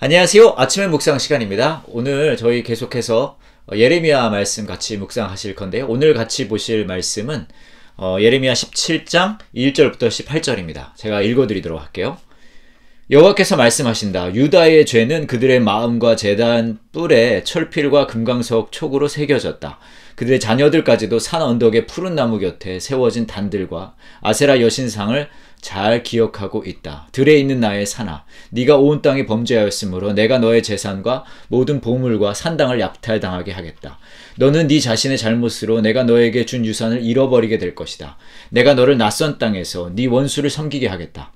안녕하세요. 아침의 묵상 시간입니다. 오늘 저희 계속해서 어, 예레미야 말씀 같이 묵상하실 건데요. 오늘 같이 보실 말씀은 어, 예레미야 17장 1절부터 18절입니다. 제가 읽어드리도록 할게요. 여호와께서 말씀하신다. 유다의 죄는 그들의 마음과 재단 뿔에 철필과 금강석 촉으로 새겨졌다. 그들의 자녀들까지도 산 언덕의 푸른 나무 곁에 세워진 단들과 아세라 여신상을 잘 기억하고 있다. 들에 있는 나의 산아, 네가 온 땅에 범죄하였으므로 내가 너의 재산과 모든 보물과 산당을 약탈당하게 하겠다. 너는 네 자신의 잘못으로 내가 너에게 준 유산을 잃어버리게 될 것이다. 내가 너를 낯선 땅에서 네 원수를 섬기게 하겠다.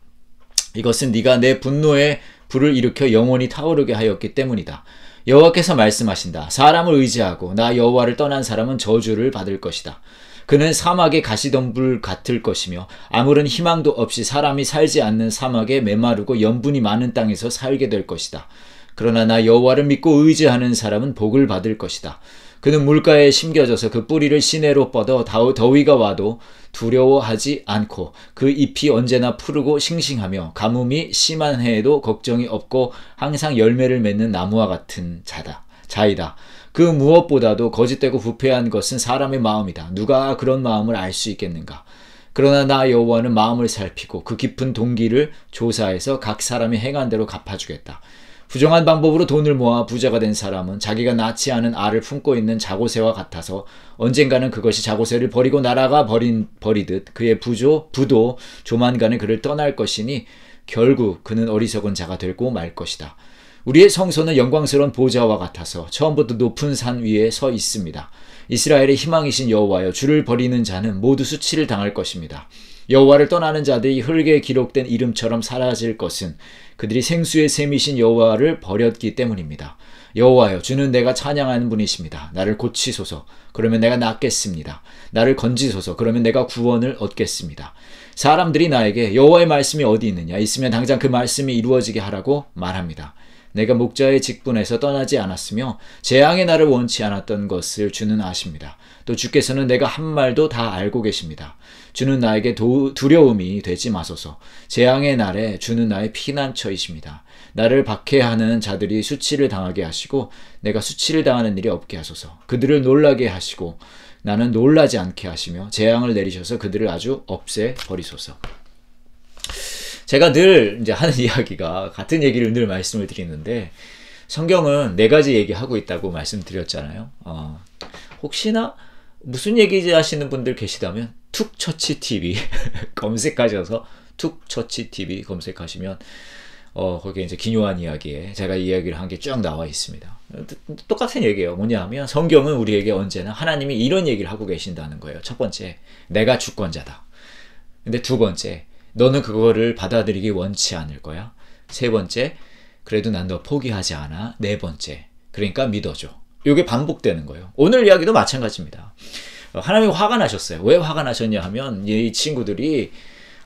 이것은 네가 내 분노에 불을 일으켜 영원히 타오르게 하였기 때문이다. 여호와께서 말씀하신다. 사람을 의지하고 나 여호와를 떠난 사람은 저주를 받을 것이다. 그는 사막의 가시덤불 같을 것이며 아무런 희망도 없이 사람이 살지 않는 사막에 메마르고 염분이 많은 땅에서 살게 될 것이다. 그러나 나 여호와를 믿고 의지하는 사람은 복을 받을 것이다. 그는 물가에 심겨져서 그 뿌리를 시내로 뻗어 더위가 와도 두려워하지 않고 그 잎이 언제나 푸르고 싱싱하며 가뭄이 심한 해에도 걱정이 없고 항상 열매를 맺는 나무와 같은 자다. 자이다. 그 무엇보다도 거짓되고 부패한 것은 사람의 마음이다. 누가 그런 마음을 알 수 있겠는가? 그러나 나 여호와는 마음을 살피고 그 깊은 동기를 조사해서 각 사람이 행한 대로 갚아주겠다. 부정한 방법으로 돈을 모아 부자가 된 사람은 자기가 낳지 않은 알을 품고 있는 자고새와 같아서 언젠가는 그것이 자고새를 버리고 날아가 버린, 버리듯 그의 부조, 부도 조만간에 그를 떠날 것이니 결국 그는 어리석은 자가 되고 말 것이다. 우리의 성소는 영광스러운 보좌와 같아서 처음부터 높은 산 위에 서 있습니다. 이스라엘의 희망이신 여호와여 주를 버리는 자는 모두 수치를 당할 것입니다. 여호와를 떠나는 자들이 흙에 기록된 이름처럼 사라질 것은 그들이 생수의 셈이신 여호와를 버렸기 때문입니다. 여호와여 주는 내가 찬양하는 분이십니다. 나를 고치소서. 그러면 내가 낫겠습니다. 나를 건지소서. 그러면 내가 구원을 얻겠습니다. 사람들이 나에게 여호와의 말씀이 어디 있느냐 있으면 당장 그 말씀이 이루어지게 하라고 말합니다. 내가 목자의 직분에서 떠나지 않았으며 재앙의 날을 원치 않았던 것을 주는 아십니다. 또 주께서는 내가 한 말도 다 알고 계십니다. 주는 나에게 도, 두려움이 되지 마소서. 재앙의 날에 주는 나의 피난처이십니다. 나를 박해하는 자들이 수치를 당하게 하시고 내가 수치를 당하는 일이 없게 하소서. 그들을 놀라게 하시고 나는 놀라지 않게 하시며 재앙을 내리셔서 그들을 아주 없애 버리소서. 제가 늘 이제 하는 이야기가 같은 얘기를 늘 말씀을 드리는데 성경은 네 가지 얘기하고 있다고 말씀드렸잖아요. 어, 혹시나 무슨 얘기지 하시는 분들 계시다면 툭처치 TV 검색하셔서 툭처치 TV 검색하시면 어, 거기에 이제 기묘한 이야기에 제가 이야기를 한 게 쭉 나와 있습니다. 똑같은 얘기예요. 뭐냐 하면 성경은 우리에게 언제나 하나님이 이런 얘기를 하고 계신다는 거예요. 첫 번째, 내가 주권자다. 근데 두 번째, 너는 그거를 받아들이기 원치 않을 거야. 세 번째, 그래도 난 너 포기하지 않아. 네 번째, 그러니까 믿어줘. 이게 반복되는 거예요. 오늘 이야기도 마찬가지입니다. 어, 하나님이 화가 나셨어요. 왜 화가 나셨냐 하면 이 친구들이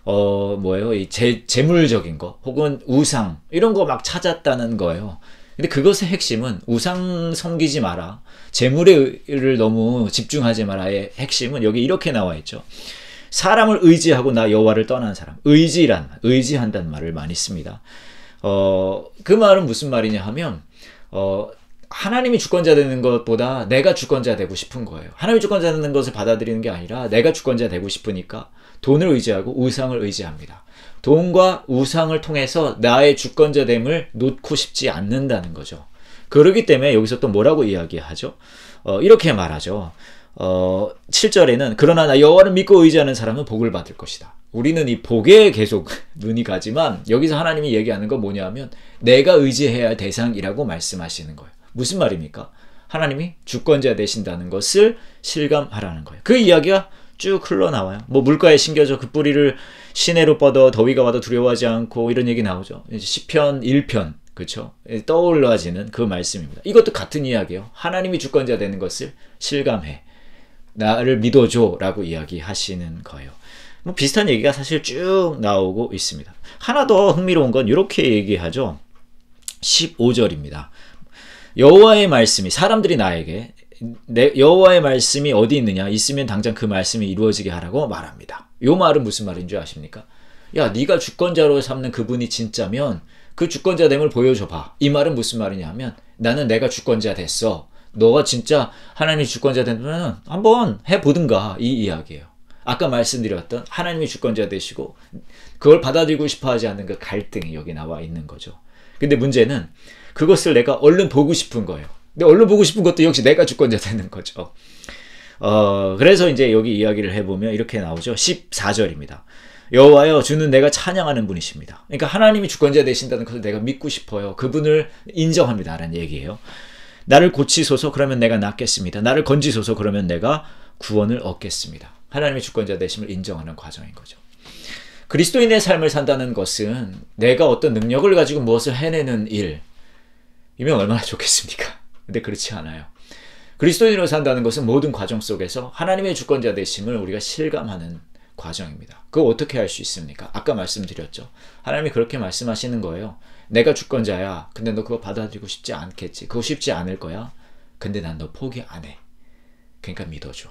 어 뭐예요? 이 재, 재물적인 거 혹은 우상 이런 거 막 찾았다는 거예요. 근데 그것의 핵심은 우상 섬기지 마라. 재물에를 너무 집중하지 마라의 핵심은 여기 이렇게 나와 있죠. 사람을 의지하고 나 여호와를 떠난 사람. 의지란 의지한다는 말을 많이 씁니다. 어, 그 말은 무슨 말이냐 하면 어, 하나님이 주권자 되는 것보다 내가 주권자 되고 싶은 거예요. 하나님이 주권자 되는 것을 받아들이는 게 아니라 내가 주권자 되고 싶으니까 돈을 의지하고 우상을 의지합니다. 돈과 우상을 통해서 나의 주권자됨을 놓고 싶지 않는다는 거죠. 그러기 때문에 여기서 또 뭐라고 이야기하죠? 어, 이렇게 말하죠. 어, 7절에는 그러나 나 여호와를 믿고 의지하는 사람은 복을 받을 것이다. 우리는 이 복에 계속 눈이 가지만 여기서 하나님이 얘기하는 건 뭐냐면 내가 의지해야 할 대상이라고 말씀하시는 거예요. 무슨 말입니까? 하나님이 주권자 되신다는 것을 실감하라는 거예요. 그 이야기가 쭉 흘러나와요. 뭐 물가에 심겨져 그 뿌리를 시내로 뻗어 더위가 와도 두려워하지 않고 이런 얘기 나오죠. 시편 1편 그렇죠? 예, 떠올라지는 그 말씀입니다. 이것도 같은 이야기예요. 하나님이 주권자 되는 것을 실감해. 나를 믿어줘 라고 이야기하시는 거예요. 뭐 비슷한 얘기가 사실 쭉 나오고 있습니다. 하나 더 흥미로운 건 이렇게 얘기하죠. 15절입니다. 여호와의 말씀이 사람들이 나에게 여호와의 말씀이 어디 있느냐 있으면 당장 그 말씀이 이루어지게 하라고 말합니다. 이 말은 무슨 말인 줄 아십니까? 야 네가 주권자로 삼는 그분이 진짜면 그 주권자됨을 보여줘봐. 이 말은 무슨 말이냐 하면 나는 내가 주권자 됐어. 너가 진짜 하나님이 주권자 된다면 한번 해보든가 이 이야기예요. 아까 말씀드렸던 하나님이 주권자 되시고 그걸 받아들이고 싶어 하지 않는 그 갈등이 여기 나와 있는 거죠. 근데 문제는 그것을 내가 얼른 보고 싶은 거예요. 근데 얼른 보고 싶은 것도 역시 내가 주권자 되는 거죠. 어, 그래서 이제 여기 이야기를 해보면 이렇게 나오죠. 14절입니다. 여호와여 주는 내가 찬양하는 분이십니다. 그러니까 하나님이 주권자 되신다는 것을 내가 믿고 싶어요. 그분을 인정합니다라는 얘기예요. 나를 고치소서 그러면 내가 낫겠습니다. 나를 건지소서 그러면 내가 구원을 얻겠습니다. 하나님의 주권자 되심을 인정하는 과정인 거죠. 그리스도인의 삶을 산다는 것은 내가 어떤 능력을 가지고 무엇을 해내는 일, 이면 얼마나 좋겠습니까? 근데 그렇지 않아요. 그리스도인으로 산다는 것은 모든 과정 속에서 하나님의 주권자 되심을 우리가 실감하는 과정입니다. 그거 어떻게 할 수 있습니까? 아까 말씀드렸죠. 하나님이 그렇게 말씀하시는 거예요. 내가 주권자야. 근데 너 그거 받아들이고 싶지 않겠지. 그거 쉽지 않을 거야. 근데 난 너 포기 안 해. 그러니까 믿어줘.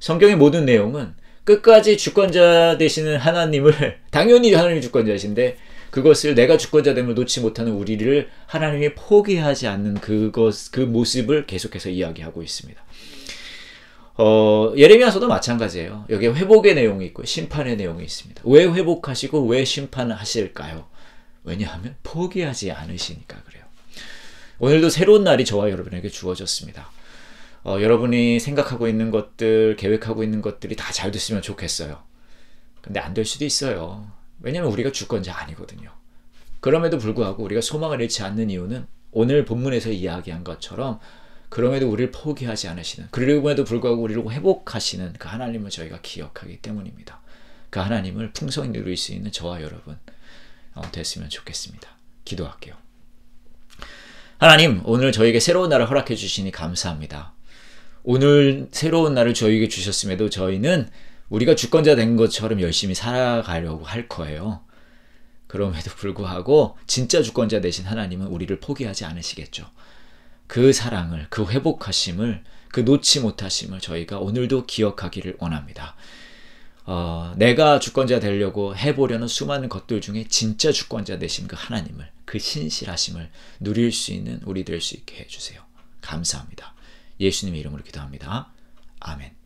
성경의 모든 내용은 끝까지 주권자 되시는 하나님을 당연히 하나님이 주권자이신데 그것을 내가 주권자 됨을 놓지 못하는 우리를 하나님이 포기하지 않는 그것 그 모습을 계속해서 이야기하고 있습니다. 어, 예레미야서도 마찬가지예요. 여기에 회복의 내용이 있고 심판의 내용이 있습니다. 왜 회복하시고 왜 심판하실까요? 왜냐하면 포기하지 않으시니까 그래요. 오늘도 새로운 날이 저와 여러분에게 주어졌습니다. 어, 여러분이 생각하고 있는 것들, 계획하고 있는 것들이 다 잘 됐으면 좋겠어요. 근데 안 될 수도 있어요. 왜냐면 하 우리가 주권자 아니거든요. 그럼에도 불구하고 우리가 소망을 잃지 않는 이유는 오늘 본문에서 이야기한 것처럼 그럼에도 우리를 포기하지 않으시는 그럼에도 불구하고 우리를 회복하시는 그 하나님을 저희가 기억하기 때문입니다. 그 하나님을 풍성히 누릴 수 있는 저와 여러분 어, 됐으면 좋겠습니다. 기도할게요. 하나님 오늘 저에게 새로운 날을 허락해 주시니 감사합니다. 오늘 새로운 날을 저에게 주셨음에도 저희는 우리가 주권자 된 것처럼 열심히 살아가려고 할 거예요. 그럼에도 불구하고 진짜 주권자 되신 하나님은 우리를 포기하지 않으시겠죠. 그 사랑을, 그 회복하심을, 그 놓지 못하심을 저희가 오늘도 기억하기를 원합니다. 어, 내가 주권자 되려고 해보려는 수많은 것들 중에 진짜 주권자 되신 그 하나님을, 그 신실하심을 누릴 수 있는 우리 될 수 있게 해주세요. 감사합니다. 예수님의 이름으로 기도합니다. 아멘.